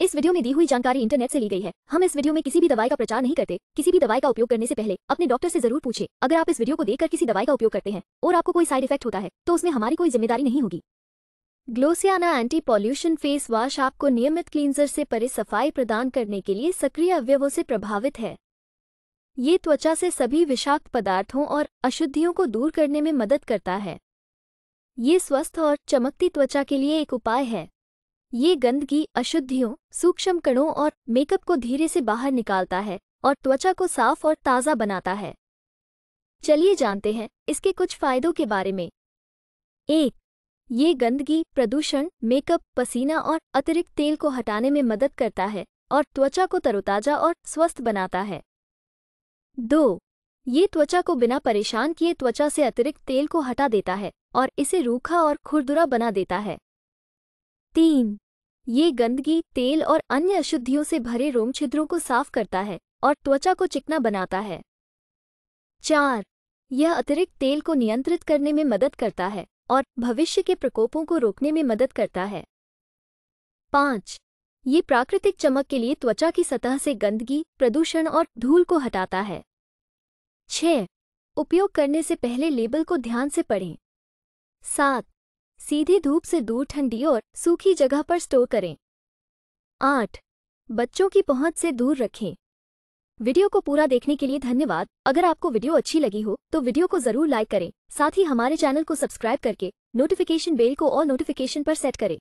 इस वीडियो में दी हुई जानकारी इंटरनेट से ली गई है हम इस वीडियो में किसी भी दवाई का प्रचार नहीं करते किसी भी दवाई का उपयोग करने से पहले अपने डॉक्टर से जरूर पूछे अगर आप इस वीडियो को देखकर किसी दवाई का उपयोग करते हैं और आपको कोई साइड इफेक्ट होता है तो उसमें हमारी कोई जिम्मेदारी नहीं होगी ग्लोसियाना एंटी पॉल्यूशन फेस वॉश आपको नियमित क्लींजर से परे सफाई प्रदान करने के लिए सक्रिय अवयवों से प्रभावित है ये त्वचा से सभी विषाक्त पदार्थों और अशुद्धियों को दूर करने में मदद करता है ये स्वस्थ और चमकती त्वचा के लिए एक उपाय है ये गंदगी अशुद्धियों सूक्ष्म कणों और मेकअप को धीरे से बाहर निकालता है और त्वचा को साफ और ताज़ा बनाता है चलिए जानते हैं इसके कुछ फायदों के बारे में एक ये गंदगी प्रदूषण मेकअप पसीना और अतिरिक्त तेल को हटाने में मदद करता है और त्वचा को तरोताजा और स्वस्थ बनाता है दो ये त्वचा को बिना परेशान किए त्वचा से अतिरिक्त तेल को हटा देता है और इसे रूखा और खुरदुरा बना देता है तीन ये गंदगी तेल और अन्य अशुद्धियों से भरे रोम छिद्रों को साफ करता है और त्वचा को चिकना बनाता है चार यह अतिरिक्त तेल को नियंत्रित करने में मदद करता है और भविष्य के प्रकोपों को रोकने में मदद करता है पाँच ये प्राकृतिक चमक के लिए त्वचा की सतह से गंदगी प्रदूषण और धूल को हटाता है छह उपयोग करने से पहले लेबल को ध्यान से पढ़ें सात सीधी धूप से दूर ठंडी और सूखी जगह पर स्टोर करें आठ बच्चों की पहुंच से दूर रखें वीडियो को पूरा देखने के लिए धन्यवाद अगर आपको वीडियो अच्छी लगी हो तो वीडियो को जरूर लाइक करें साथ ही हमारे चैनल को सब्सक्राइब करके नोटिफिकेशन बेल को और नोटिफिकेशन पर सेट करें